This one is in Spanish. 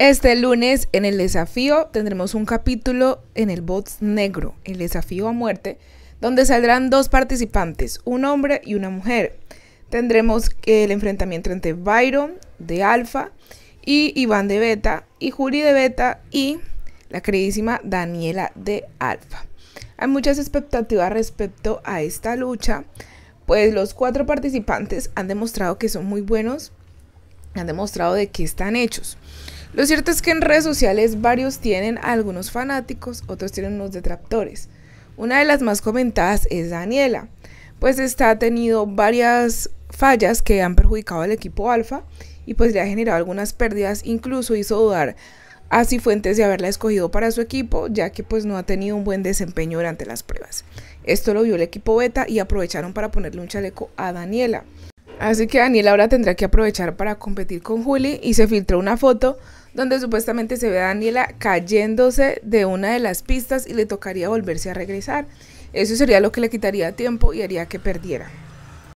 Este lunes en el desafío tendremos un capítulo en el bots negro, el desafío a muerte, donde saldrán dos participantes, un hombre y una mujer. Tendremos el enfrentamiento entre Byron de Alfa y Iván de Beta y Juli de Beta y la queridísima Daniela de Alfa. Hay muchas expectativas respecto a esta lucha, pues los cuatro participantes han demostrado que son muy buenos, han demostrado de que están hechos. Lo cierto es que en redes sociales varios tienen a algunos fanáticos, otros tienen unos detractores. Una de las más comentadas es Daniela, pues esta ha tenido varias fallas que han perjudicado al equipo Alfa y pues le ha generado algunas pérdidas, incluso hizo dudar a Cifuentes de haberla escogido para su equipo, ya que pues no ha tenido un buen desempeño durante las pruebas. Esto lo vio el equipo Beta y aprovecharon para ponerle un chaleco a Daniela. Así que Daniela ahora tendrá que aprovechar para competir con Juli y se filtró una foto donde supuestamente se ve a Daniela cayéndose de una de las pistas y le tocaría volverse a regresar. Eso sería lo que le quitaría tiempo y haría que perdiera.